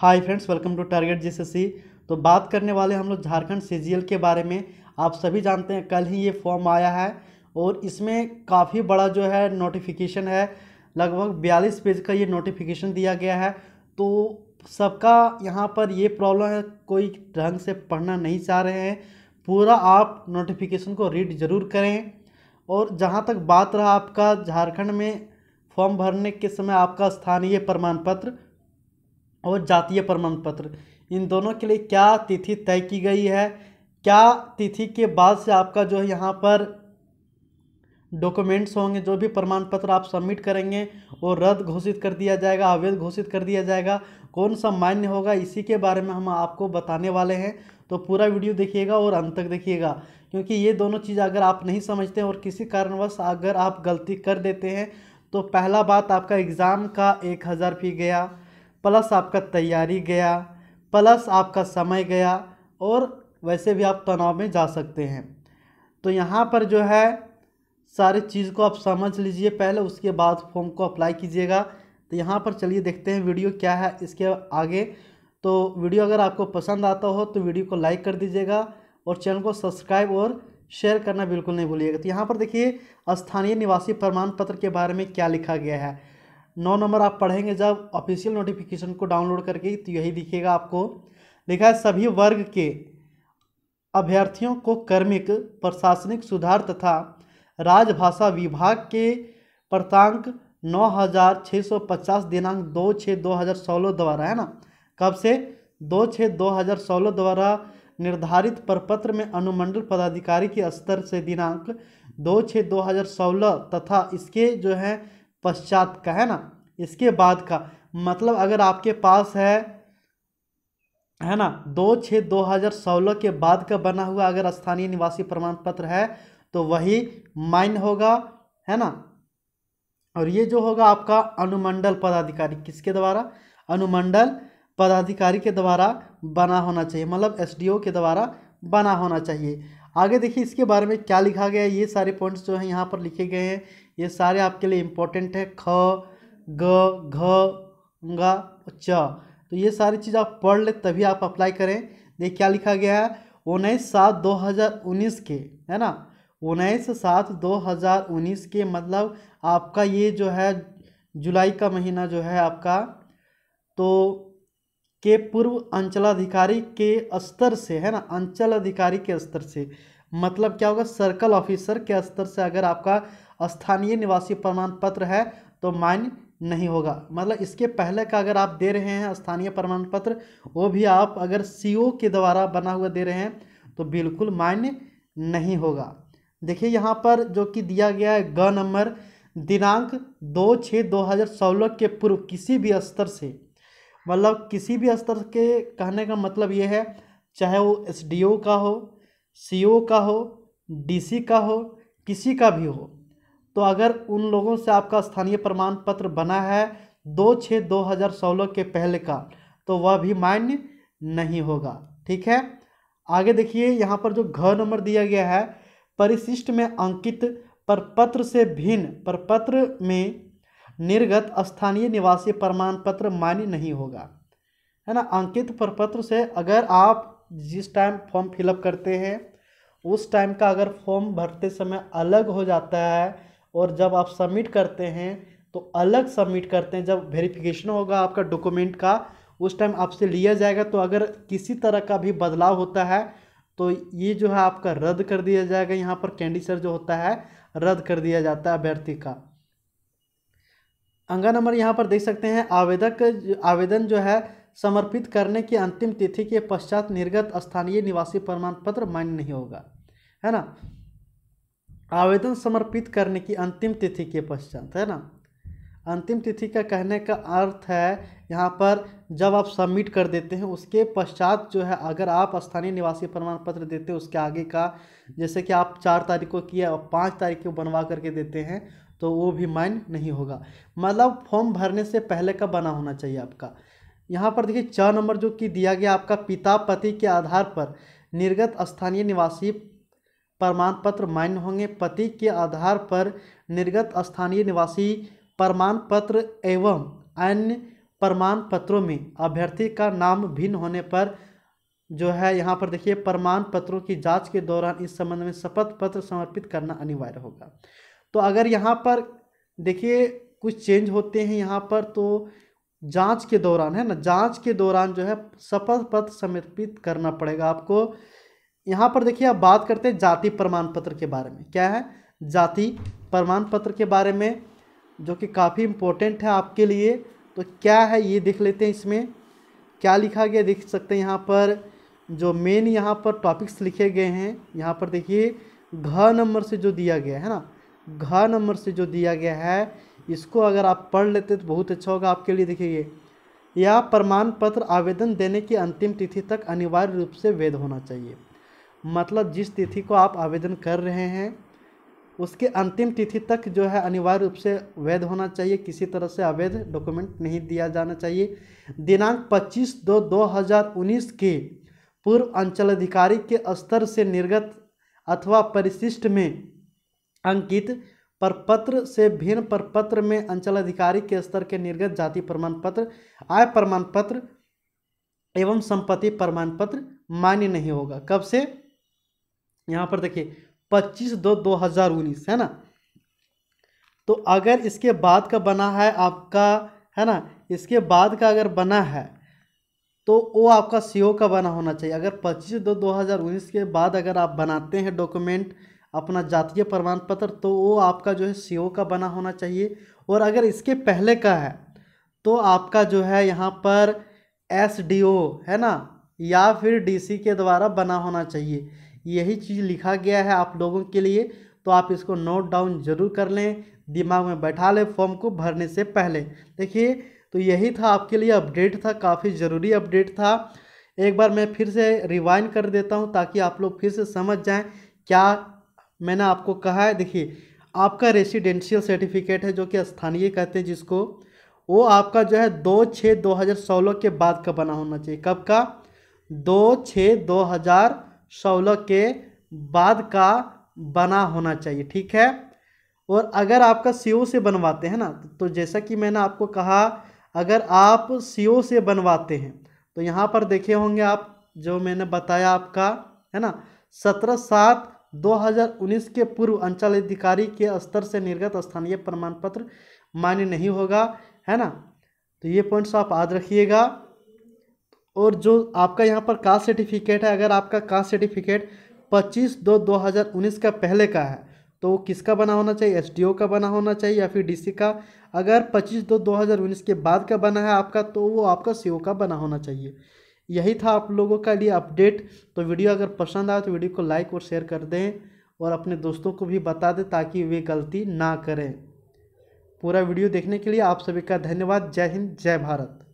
hi friends welcome to target सी तो बात करने वाले हम लोग झारखंड सीजीएल के बारे में आप सभी जानते हैं कल ही ये फॉर्म आया है और इसमें काफ़ी बड़ा जो है नोटिफिकेशन है लगभग बयालीस पेज का ये नोटिफिकेशन दिया गया है तो सबका यहाँ पर ये प्रॉब्लम है कोई ढंग से पढ़ना नहीं चाह रहे हैं पूरा आप नोटिफिकेशन को रीड ज़रूर करें और जहाँ तक बात रहा आपका झारखंड में फॉर्म भरने के समय आपका स्थानीय प्रमाण पत्र और जातीय प्रमाण पत्र इन दोनों के लिए क्या तिथि तय की गई है क्या तिथि के बाद से आपका जो है यहाँ पर डॉक्यूमेंट्स होंगे जो भी प्रमाण पत्र आप सबमिट करेंगे वो रद्द घोषित कर दिया जाएगा अवैध घोषित कर दिया जाएगा कौन सा मान्य होगा इसी के बारे में हम आपको बताने वाले हैं तो पूरा वीडियो देखिएगा और अंत तक देखिएगा क्योंकि ये दोनों चीज़ अगर आप नहीं समझते और किसी कारणवश अगर आप गलती कर देते हैं तो पहला बात आपका एग्ज़ाम का एक हज़ार फी गया प्लस आपका तैयारी गया प्लस आपका समय गया और वैसे भी आप तनाव में जा सकते हैं तो यहाँ पर जो है सारी चीज़ को आप समझ लीजिए पहले उसके बाद फॉर्म को अप्लाई कीजिएगा तो यहाँ पर चलिए देखते हैं वीडियो क्या है इसके आगे तो वीडियो अगर आपको पसंद आता हो तो वीडियो को लाइक कर दीजिएगा और चैनल को सब्सक्राइब और शेयर करना बिल्कुल नहीं भूलिएगा तो यहाँ पर देखिए स्थानीय निवासी प्रमाण पत्र के बारे में क्या लिखा गया है नौ नंबर आप पढ़ेंगे जब ऑफिशियल नोटिफिकेशन को डाउनलोड करके तो यही दिखेगा आपको लिखा है सभी वर्ग के अभ्यर्थियों को कर्मिक प्रशासनिक सुधार तथा राजभाषा विभाग के प्रतांक नौ हज़ार छः सौ पचास दिनांक दो छः दो हज़ार सोलह द्वारा है ना कब से दो छः दो हज़ार सोलह द्वारा निर्धारित प्रपत्र में अनुमंडल पदाधिकारी के स्तर से दिनांक दो छः दो हज़ार सोलह तथा इसके जो है पश्चात का है ना इसके बाद का मतलब अगर आपके पास है है ना दो छः दो हज़ार सोलह के बाद का बना हुआ अगर स्थानीय निवासी प्रमाण पत्र है तो वही माइन होगा है ना और ये जो होगा आपका अनुमंडल पदाधिकारी किसके द्वारा अनुमंडल पदाधिकारी के द्वारा बना होना चाहिए मतलब एसडीओ के द्वारा बना होना चाहिए आगे देखिए इसके बारे में क्या लिखा गया है ये सारे पॉइंट्स जो हैं यहाँ पर लिखे गए हैं ये सारे आपके लिए इम्पोर्टेंट है ख ग घ गा च तो ये सारी चीज़ आप पढ़ ले तभी आप अप्लाई करें देखिए क्या लिखा गया है उन्नीस सात दो हज़ार उन्नीस के है ना उन्नीस सात दो हज़ार उन्नीस के मतलब आपका ये जो है जुलाई का महीना जो है आपका तो के पूर्व अंचलाधिकारी के स्तर से है ना अंचल अधिकारी के स्तर से मतलब क्या होगा सर्कल ऑफिसर के स्तर से अगर आपका स्थानीय निवासी प्रमाण पत्र है तो मान्य नहीं होगा मतलब इसके पहले का अगर आप दे रहे हैं स्थानीय प्रमाण पत्र वो भी आप अगर सी के द्वारा बना हुआ दे रहे हैं तो बिल्कुल मान्य नहीं होगा देखिए यहाँ पर जो कि दिया गया है ग नंबर दिनांक दो छः दो हज़ार सोलह के पूर्व किसी भी स्तर से मतलब किसी भी स्तर के कहने का मतलब ये है चाहे वो एसडीओ का हो सी का हो डी का हो किसी का भी हो तो अगर उन लोगों से आपका स्थानीय प्रमाण पत्र बना है दो छः दो हज़ार सोलह के पहले का तो वह भी मान्य नहीं होगा ठीक है आगे देखिए यहाँ पर जो घ नंबर दिया गया है परिशिष्ट में अंकित पत्र से भिन्न परपत्र में निर्गत स्थानीय निवासी प्रमाण पत्र मान्य नहीं होगा है ना अंकित प्रपत्र से अगर आप जिस टाइम फॉर्म फिलअप करते हैं उस टाइम का अगर फॉर्म भरते समय अलग हो जाता है और जब आप सबमिट करते हैं तो अलग सबमिट करते हैं जब वेरिफिकेशन होगा आपका डॉक्यूमेंट का उस टाइम आपसे लिया जाएगा तो अगर किसी तरह का भी बदलाव होता है तो ये जो है आपका रद्द कर दिया जाएगा यहाँ पर कैंडिसर जो होता है रद्द कर दिया जाता है अभ्यर्थी का अंगा नंबर यहाँ पर देख सकते हैं आवेदक आवेदन जो है समर्पित करने की अंतिम तिथि के पश्चात निर्गत स्थानीय निवासी प्रमाण पत्र मान्य नहीं होगा है ना आवेदन समर्पित करने की अंतिम तिथि के पश्चात है ना अंतिम तिथि का कहने का अर्थ है यहाँ पर जब आप सबमिट कर देते हैं उसके पश्चात जो है अगर आप स्थानीय निवासी प्रमाण पत्र देते हैं उसके आगे का जैसे कि आप चार तारीख को किया और पाँच तारीख को बनवा करके देते हैं तो वो भी मान्य नहीं होगा मतलब फॉर्म भरने से पहले का बना होना चाहिए आपका यहाँ पर देखिए चार नंबर जो कि दिया गया आपका पिता पति के आधार पर निर्गत स्थानीय निवासी प्रमाण पत्र मान्य होंगे पति के आधार पर निर्गत स्थानीय निवासी प्रमाण पत्र एवं अन्य प्रमाण पत्रों में अभ्यर्थी का नाम भिन्न होने पर जो है यहाँ पर देखिए प्रमाण पत्रों की जांच के दौरान इस संबंध में शपथ पत्र समर्पित करना अनिवार्य होगा तो अगर यहाँ पर देखिए कुछ चेंज होते हैं यहाँ पर तो जांच के दौरान है ना जांच के दौरान जो है शपथ पत्र समर्पित करना पड़ेगा आपको यहाँ पर देखिए आप बात करते हैं जाति प्रमाण पत्र के बारे में क्या है जाति प्रमाण पत्र के बारे में जो कि काफ़ी इम्पोर्टेंट है आपके लिए तो क्या है ये देख लेते हैं इसमें क्या लिखा गया देख सकते हैं यहाँ पर जो मेन यहाँ पर टॉपिक्स लिखे गए हैं यहाँ पर देखिए घ नंबर से जो दिया गया है ना घ नंबर से जो दिया गया है इसको अगर आप पढ़ लेते तो बहुत अच्छा होगा आपके लिए देखिए यह प्रमाण पत्र आवेदन देने की अंतिम तिथि तक अनिवार्य रूप से वैध होना चाहिए मतलब जिस तिथि को आप आवेदन कर रहे हैं उसके अंतिम तिथि तक जो है अनिवार्य रूप से वैध होना चाहिए किसी तरह से अवैध डॉक्यूमेंट नहीं दिया जाना चाहिए दिनांक 25 दो 2019 के पूर्व अंचल अधिकारी के स्तर से निर्गत अथवा परिशिष्ट में अंकित प्रपत्र से भिन्न प्रपत्र में अंचलाधिकारी के स्तर के निर्गत जाति प्रमाण पत्र आय प्रमाण पत्र एवं संपत्ति प्रमाण पत्र मान्य नहीं होगा कब से यहाँ पर देखिए 25 दो 2019 है ना तो अगर इसके बाद का बना है आपका है ना इसके बाद का अगर बना है तो वो आपका सीओ का बना होना चाहिए अगर 25 दो 2019 के बाद अगर आप बनाते हैं डॉक्यूमेंट अपना जातीय प्रमाण पत्र तो वो आपका जो है सी का बना होना चाहिए और अगर इसके पहले का है तो आपका जो है यहाँ पर एस है ना या फिर डी के द्वारा बना होना चाहिए यही चीज़ लिखा गया है आप लोगों के लिए तो आप इसको नोट डाउन जरूर कर लें दिमाग में बैठा लें फॉर्म को भरने से पहले देखिए तो यही था आपके लिए अपडेट था काफ़ी ज़रूरी अपडेट था एक बार मैं फिर से रिवाइंड कर देता हूँ ताकि आप लोग फिर से समझ जाएँ क्या मैंने आपको कहा है देखिए आपका रेसिडेंशियल सर्टिफिकेट है जो कि स्थानीय कहते हैं जिसको वो आपका जो है दो छः दो हज़ार सोलह के बाद का बना होना चाहिए कब का दो छः दो हज़ार सोलह के बाद का बना होना चाहिए ठीक है और अगर आपका सी से बनवाते हैं ना तो जैसा कि मैंने आपको कहा अगर आप सी से बनवाते हैं तो यहाँ पर देखे होंगे आप जो मैंने बताया आपका है ना सत्रह सात 2019 के पूर्व अंचल अधिकारी के स्तर से निर्गत स्थानीय प्रमाण पत्र मान्य नहीं होगा है ना तो ये पॉइंट्स आप याद रखिएगा और जो आपका यहाँ पर कास्ट सर्टिफिकेट है अगर आपका कास्ट सर्टिफिकेट 25 दो 2019 का पहले का है तो किसका बना होना चाहिए एसडीओ का बना होना चाहिए या फिर डीसी का अगर 25 दो 2019 के बाद का बना है आपका तो वो आपका सीओ का बना होना चाहिए यही था आप लोगों का लिए अपडेट तो वीडियो अगर पसंद आए तो वीडियो को लाइक और शेयर कर दें और अपने दोस्तों को भी बता दें ताकि वे गलती ना करें पूरा वीडियो देखने के लिए आप सभी का धन्यवाद जय हिंद जय भारत